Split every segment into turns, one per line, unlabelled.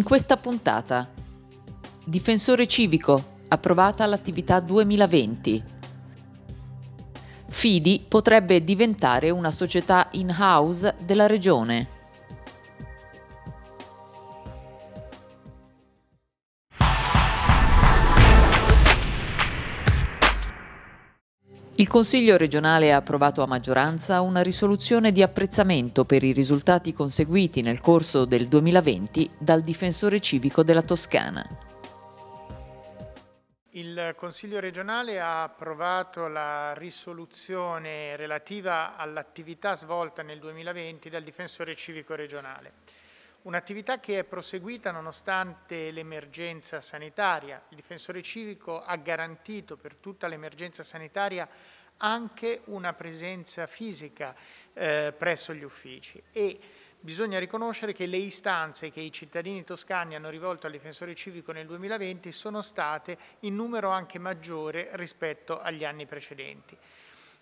In questa puntata, difensore civico, approvata l'attività 2020. Fidi potrebbe diventare una società in-house della regione. Il Consiglio regionale ha approvato a maggioranza una risoluzione di apprezzamento per i risultati conseguiti nel corso del 2020 dal difensore civico della Toscana.
Il Consiglio regionale ha approvato la risoluzione relativa all'attività svolta nel 2020 dal difensore civico regionale. Un'attività che è proseguita nonostante l'emergenza sanitaria. Il difensore civico ha garantito per tutta l'emergenza sanitaria anche una presenza fisica eh, presso gli uffici e bisogna riconoscere che le istanze che i cittadini toscani hanno rivolto al difensore civico nel 2020 sono state in numero anche maggiore rispetto agli anni precedenti.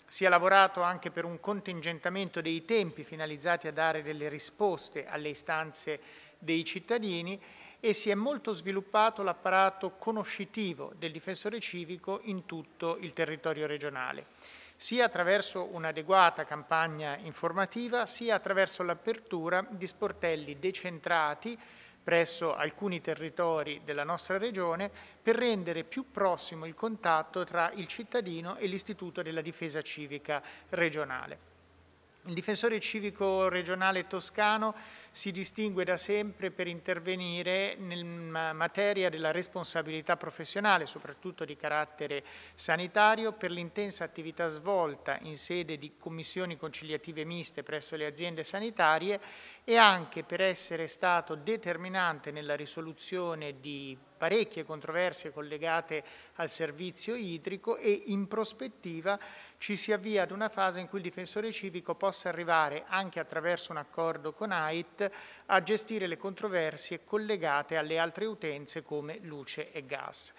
Si è lavorato anche per un contingentamento dei tempi finalizzati a dare delle risposte alle istanze dei cittadini e si è molto sviluppato l'apparato conoscitivo del difensore civico in tutto il territorio regionale, sia attraverso un'adeguata campagna informativa, sia attraverso l'apertura di sportelli decentrati presso alcuni territori della nostra regione per rendere più prossimo il contatto tra il cittadino e l'Istituto della Difesa Civica regionale. Il difensore civico regionale toscano si distingue da sempre per intervenire in materia della responsabilità professionale, soprattutto di carattere sanitario, per l'intensa attività svolta in sede di commissioni conciliative miste presso le aziende sanitarie e anche per essere stato determinante nella risoluzione di parecchie controversie collegate al servizio idrico e in prospettiva ci si avvia ad una fase in cui il difensore civico possa arrivare anche attraverso un accordo con AIT a gestire le controversie collegate alle altre utenze come luce e gas.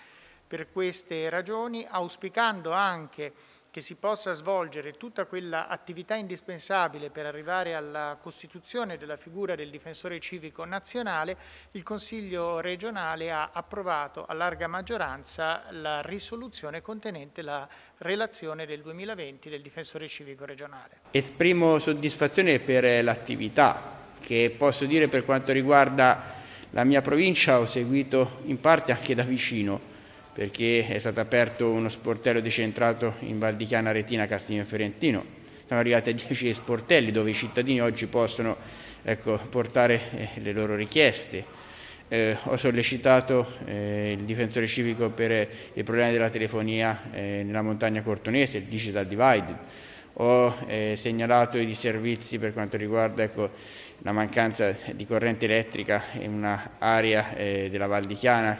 Per queste ragioni, auspicando anche che si possa svolgere tutta quella attività indispensabile per arrivare alla costituzione della figura del difensore civico nazionale, il Consiglio regionale ha approvato a larga maggioranza la risoluzione contenente la relazione del 2020 del difensore civico regionale.
Esprimo soddisfazione per l'attività che posso dire per quanto riguarda la mia provincia ho seguito in parte anche da vicino perché è stato aperto uno sportello decentrato in Val di Chiana, Retina, Castiglione Fiorentino. Siamo arrivati a 10 sportelli dove i cittadini oggi possono ecco, portare eh, le loro richieste. Eh, ho sollecitato eh, il difensore civico per eh, i problemi della telefonia eh, nella montagna cortonese, il digital divide. Ho eh, segnalato i disservizi per quanto riguarda ecco, la mancanza di corrente elettrica in un'area della Val di Chiana,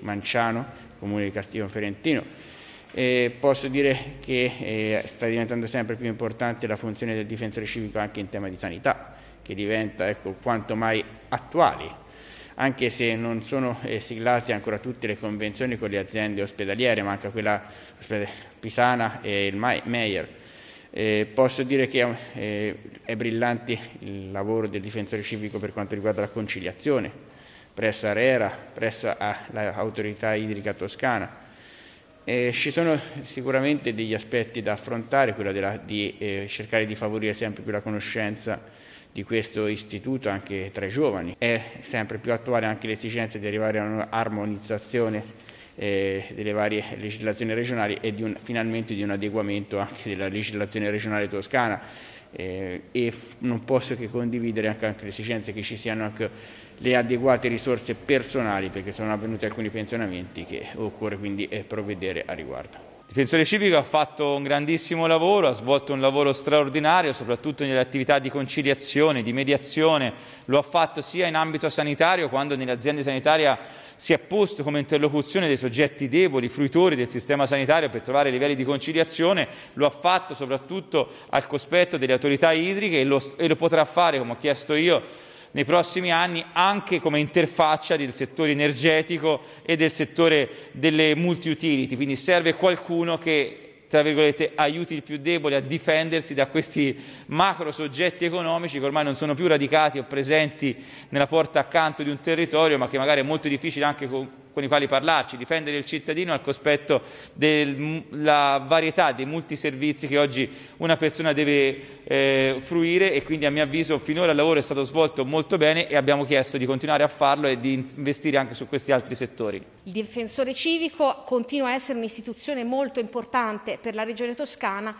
Manciano, comune di Castino Ferentino. Eh, posso dire che eh, sta diventando sempre più importante la funzione del difensore civico anche in tema di sanità, che diventa ecco, quanto mai attuale, anche se non sono eh, siglate ancora tutte le convenzioni con le aziende ospedaliere, manca quella pisana e il Meyer. Eh, posso dire che eh, è brillante il lavoro del difensore civico per quanto riguarda la conciliazione, presso Arera, presso l'autorità idrica toscana. Eh, ci sono sicuramente degli aspetti da affrontare, quello della, di eh, cercare di favorire sempre più la conoscenza di questo istituto anche tra i giovani. È sempre più attuale anche l'esigenza di arrivare a un'armonizzazione eh, delle varie legislazioni regionali e di un, finalmente di un adeguamento anche della legislazione regionale toscana eh, e non posso che condividere anche, anche l'esigenza che ci siano anche le adeguate risorse personali perché sono avvenuti alcuni pensionamenti che occorre quindi eh, provvedere a riguardo. Il difensore civico ha fatto un grandissimo
lavoro, ha svolto un lavoro straordinario, soprattutto nelle attività di conciliazione, di mediazione, lo ha fatto sia in ambito sanitario, quando nell'azienda sanitaria si è posto come interlocuzione dei soggetti deboli, fruitori del sistema sanitario per trovare livelli di conciliazione, lo ha fatto soprattutto al cospetto delle autorità idriche e lo, e lo potrà fare, come ho chiesto io, nei prossimi anni anche come interfaccia del settore energetico e del settore delle multi-utility, quindi serve qualcuno che tra virgolette, aiuti il più debole a difendersi da questi macro soggetti economici che ormai non sono più radicati o presenti nella porta accanto di un territorio, ma che magari è molto difficile anche con con i quali parlarci, difendere il cittadino al cospetto della varietà dei multiservizi che oggi una persona deve eh, fruire e quindi a mio avviso finora il lavoro è stato svolto molto bene e abbiamo chiesto di continuare a farlo e di investire anche su questi altri settori.
Il difensore civico continua a essere un'istituzione molto importante per la Regione Toscana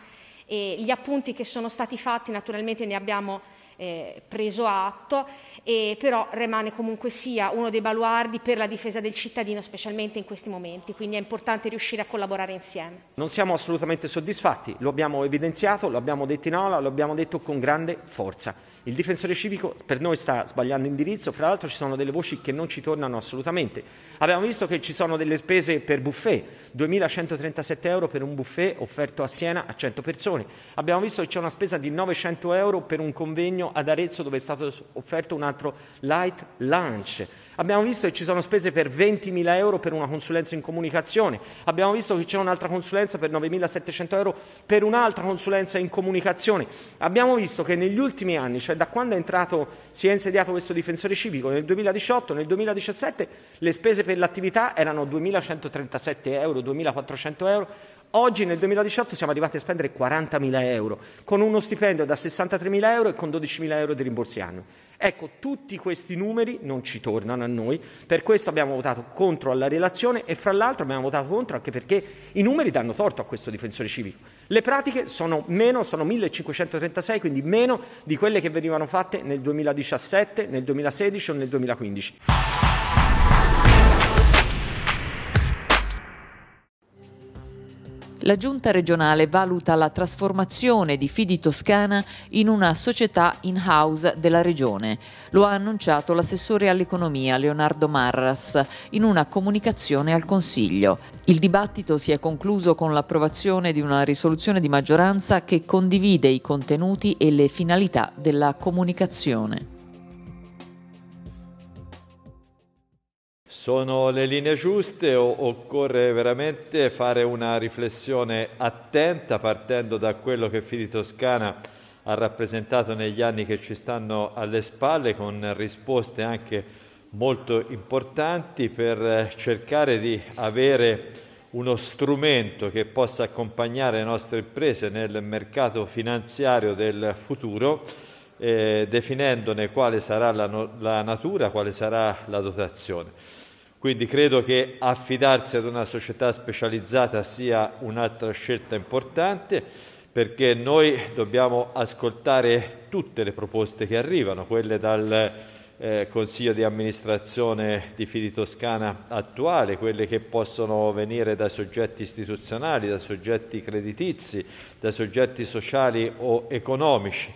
e gli appunti che sono stati fatti naturalmente ne abbiamo eh, preso atto, e però rimane comunque sia uno dei baluardi per la difesa del cittadino, specialmente in questi momenti, quindi è importante riuscire a collaborare insieme.
Non siamo assolutamente soddisfatti, lo abbiamo evidenziato, lo abbiamo detto in aula, lo abbiamo detto con grande forza. Il difensore civico per noi sta sbagliando indirizzo, fra l'altro ci sono delle voci che non ci tornano assolutamente. Abbiamo visto che ci sono delle spese per buffet, 2.137 euro per un buffet offerto a Siena a 100 persone. Abbiamo visto che c'è una spesa di 900 euro per un convegno ad Arezzo dove è stato offerto un altro light lunch. Abbiamo visto che ci sono spese per 20.000 euro per una consulenza in comunicazione. Abbiamo visto che c'è un'altra consulenza per 9.700 euro per un'altra consulenza in comunicazione. Abbiamo visto che negli ultimi anni cioè da quando è entrato, si è insediato questo difensore civico nel 2018, nel 2017 le spese per l'attività erano 2.137 euro, 2.400 euro, Oggi nel 2018 siamo arrivati a spendere 40.000 euro, con uno stipendio da 63.000 euro e con 12.000 euro di rimborsi annui. Ecco, tutti questi numeri non ci tornano a noi, per questo abbiamo votato contro alla relazione e fra l'altro abbiamo votato contro anche perché i numeri danno torto a questo difensore civico. Le pratiche sono meno, sono 1536, quindi meno di quelle che venivano fatte nel 2017, nel 2016 o nel 2015.
la giunta regionale valuta la trasformazione di Fidi Toscana in una società in-house della regione. Lo ha annunciato l'assessore all'economia Leonardo Marras in una comunicazione al Consiglio. Il dibattito si è concluso con l'approvazione di una risoluzione di maggioranza che condivide i contenuti e le finalità della comunicazione.
Sono le linee giuste o occorre veramente fare una riflessione attenta partendo da quello che Fili Toscana ha rappresentato negli anni che ci stanno alle spalle con risposte anche molto importanti per cercare di avere uno strumento che possa accompagnare le nostre imprese nel mercato finanziario del futuro, eh, definendone quale sarà la, no- la natura, quale sarà la dotazione. Quindi credo che affidarsi ad una società specializzata sia un'altra scelta importante perché noi dobbiamo ascoltare tutte le proposte che arrivano, quelle dal eh, Consiglio di amministrazione di Fidi Toscana attuale, quelle che possono venire da soggetti istituzionali, da soggetti creditizi, da soggetti sociali o economici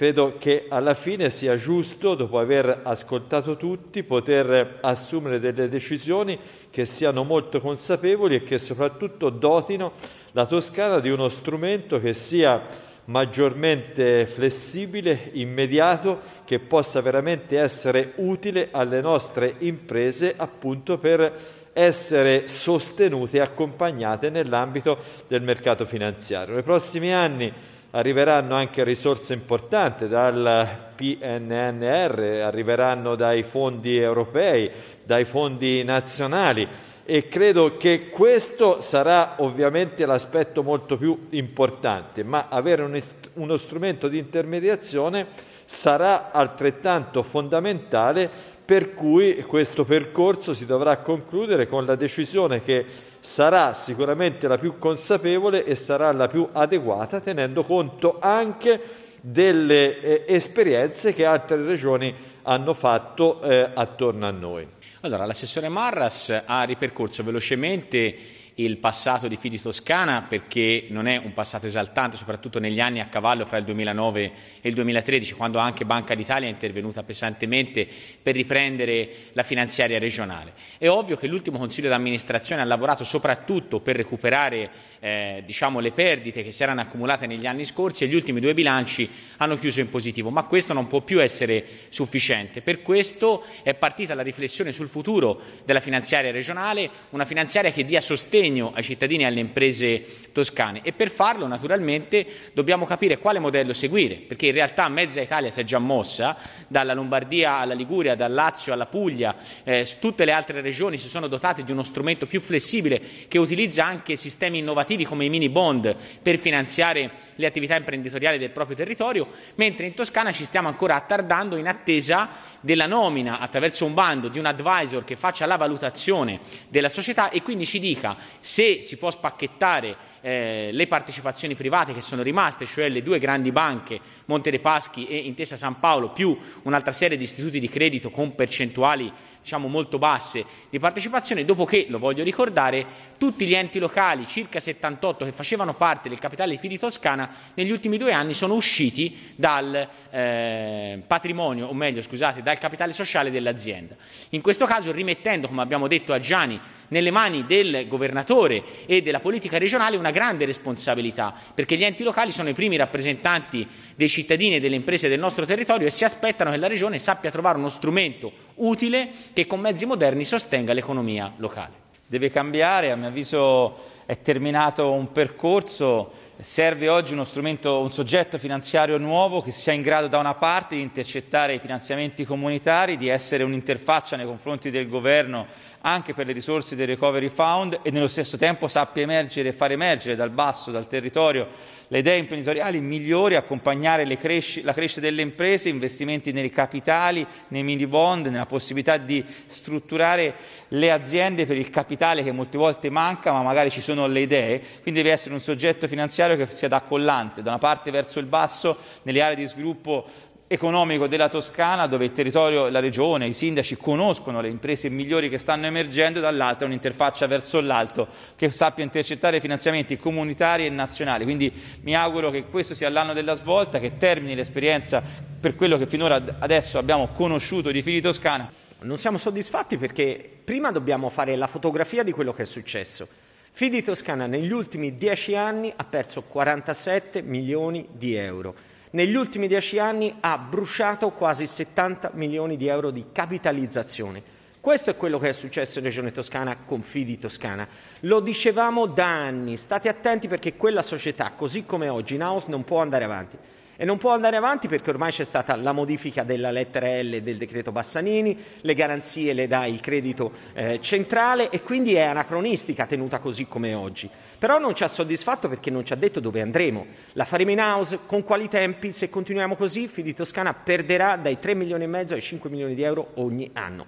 Credo che alla fine sia giusto, dopo aver ascoltato tutti, poter assumere delle decisioni che siano molto consapevoli e che soprattutto dotino la Toscana di uno strumento che sia maggiormente flessibile, immediato, che possa veramente essere utile alle nostre imprese appunto per essere sostenute e accompagnate nell'ambito del mercato finanziario. Nei prossimi anni arriveranno anche risorse importanti dal PNNR, arriveranno dai fondi europei, dai fondi nazionali e credo che questo sarà ovviamente l'aspetto molto più importante, ma avere un uno strumento di intermediazione sarà altrettanto fondamentale per cui questo percorso si dovrà concludere con la decisione che sarà sicuramente la più consapevole e sarà la più adeguata tenendo conto anche delle eh, esperienze che altre regioni hanno fatto eh, attorno a noi. Allora, l'assessore Marras ha ripercorso
velocemente il passato di Fidi Toscana perché non è un passato esaltante, soprattutto negli anni a cavallo fra il 2009 e il 2013, quando anche Banca d'Italia è intervenuta pesantemente per riprendere la finanziaria regionale. È ovvio che l'ultimo Consiglio d'amministrazione ha lavorato soprattutto per recuperare eh, diciamo, le perdite che si erano accumulate negli anni scorsi e gli ultimi due bilanci hanno chiuso in positivo, ma questo non può più essere sufficiente. Per questo è partita la riflessione sul futuro della finanziaria regionale, una finanziaria che dia sostegno sostegno ai cittadini e alle imprese toscane e per farlo naturalmente dobbiamo capire quale modello seguire, perché in realtà mezza Italia si è già mossa, dalla Lombardia alla Liguria, dal Lazio alla Puglia, eh, tutte le altre regioni si sono dotate di uno strumento più flessibile che utilizza anche sistemi innovativi come i mini bond per finanziare le attività imprenditoriali del proprio territorio, mentre in Toscana ci stiamo ancora attardando in attesa della nomina attraverso un bando di un advisor che faccia la valutazione della società e quindi ci dica se si può spacchettare eh, le partecipazioni private che sono rimaste, cioè le due grandi banche, Monte dei Paschi e Intesa San Paolo, più un'altra serie di istituti di credito con percentuali diciamo, molto basse di partecipazione, dopo che, lo voglio ricordare, tutti gli enti locali, circa 78, che facevano parte del capitale Fidi Toscana, negli ultimi due anni sono usciti dal eh, patrimonio, o meglio, scusate, dal capitale sociale dell'azienda. In questo caso rimettendo, come abbiamo detto a Gianni, nelle mani del governatore e della politica regionale una una grande responsabilità, perché gli enti locali sono i primi rappresentanti dei cittadini e delle imprese del nostro territorio e si aspettano che la Regione sappia trovare uno strumento utile che con mezzi moderni sostenga l'economia locale. Deve
cambiare, a mio avviso è terminato un percorso, serve oggi uno strumento, un soggetto finanziario nuovo che sia in grado da una parte di intercettare i finanziamenti comunitari, di essere un'interfaccia nei confronti del governo anche per le risorse del Recovery Fund e nello stesso tempo sappia emergere e far emergere dal basso, dal territorio, le idee imprenditoriali migliori, accompagnare cresci- la crescita delle imprese, investimenti nei capitali, nei mini bond, nella possibilità di strutturare le aziende per il capitale che molte volte manca, ma magari ci sono sono le idee, quindi deve essere un soggetto finanziario che sia da collante, da una parte verso il basso, nelle aree di sviluppo economico della Toscana, dove il territorio, la regione, i sindaci conoscono le imprese migliori che stanno emergendo, dall'altra un'interfaccia verso l'alto che sappia intercettare finanziamenti comunitari e nazionali. Quindi mi auguro che questo sia l'anno della svolta, che termini l'esperienza per quello che finora adesso abbiamo conosciuto
di Fili Toscana. Non siamo soddisfatti perché prima dobbiamo fare la fotografia di quello che è successo Fidi Toscana negli ultimi dieci anni ha perso 47 milioni di euro. Negli ultimi dieci anni ha bruciato quasi 70 milioni di euro di capitalizzazione. Questo è quello che è successo in Regione Toscana con Fidi Toscana. Lo dicevamo da anni, state attenti perché quella società, così come oggi in house, non può andare avanti e non può andare avanti perché ormai c'è stata la modifica della lettera L del decreto Bassanini, le garanzie le dà il credito eh, centrale e quindi è anacronistica tenuta così come oggi. Però non ci ha soddisfatto perché non ci ha detto dove andremo. La faremo in house, con quali tempi, se continuiamo così Fidi Toscana perderà dai 3 milioni e mezzo ai 5 milioni di euro ogni anno.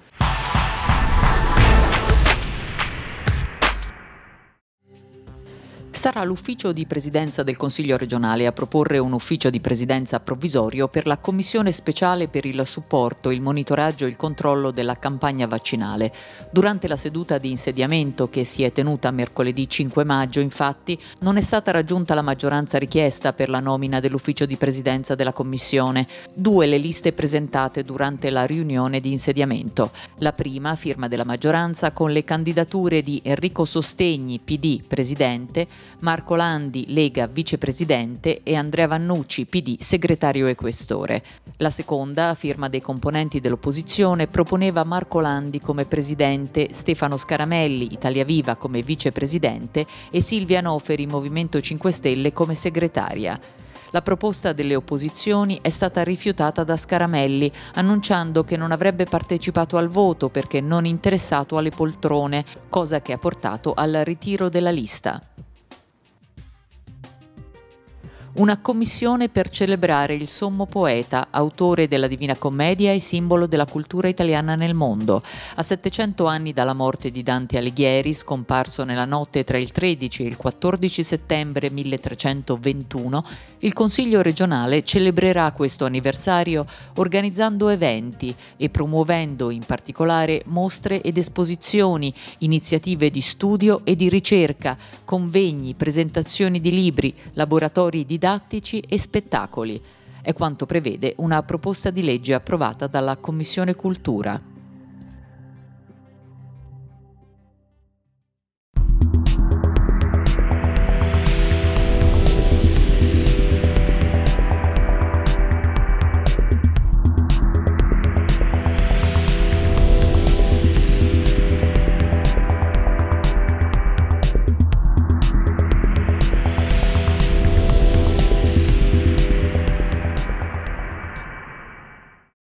Sarà l'ufficio di presidenza del Consiglio regionale a proporre un ufficio di presidenza provvisorio per la Commissione speciale per il supporto, il monitoraggio e il controllo della campagna vaccinale. Durante la seduta di insediamento che si è tenuta mercoledì 5 maggio, infatti, non è stata raggiunta la maggioranza richiesta per la nomina dell'ufficio di presidenza della Commissione. Due le liste presentate durante la riunione di insediamento. La prima, firma della maggioranza, con le candidature di Enrico Sostegni, PD, presidente, Marco Landi, Lega vicepresidente e Andrea Vannucci, PD segretario e questore. La seconda, a firma dei componenti dell'opposizione, proponeva Marco Landi come presidente, Stefano Scaramelli, Italia Viva come vicepresidente e Silvia Noferi, Movimento 5 Stelle, come segretaria. La proposta delle opposizioni è stata rifiutata da Scaramelli, annunciando che non avrebbe partecipato al voto perché non interessato alle poltrone, cosa che ha portato al ritiro della lista una commissione per celebrare il sommo poeta, autore della Divina Commedia e simbolo della cultura italiana nel mondo. A 700 anni dalla morte di Dante Alighieri, scomparso nella notte tra il 13 e il 14 settembre 1321, il Consiglio regionale celebrerà questo anniversario organizzando eventi e promuovendo in particolare mostre ed esposizioni, iniziative di studio e di ricerca, convegni, presentazioni di libri, laboratori di didattici e spettacoli. È quanto prevede una proposta di legge approvata dalla Commissione Cultura.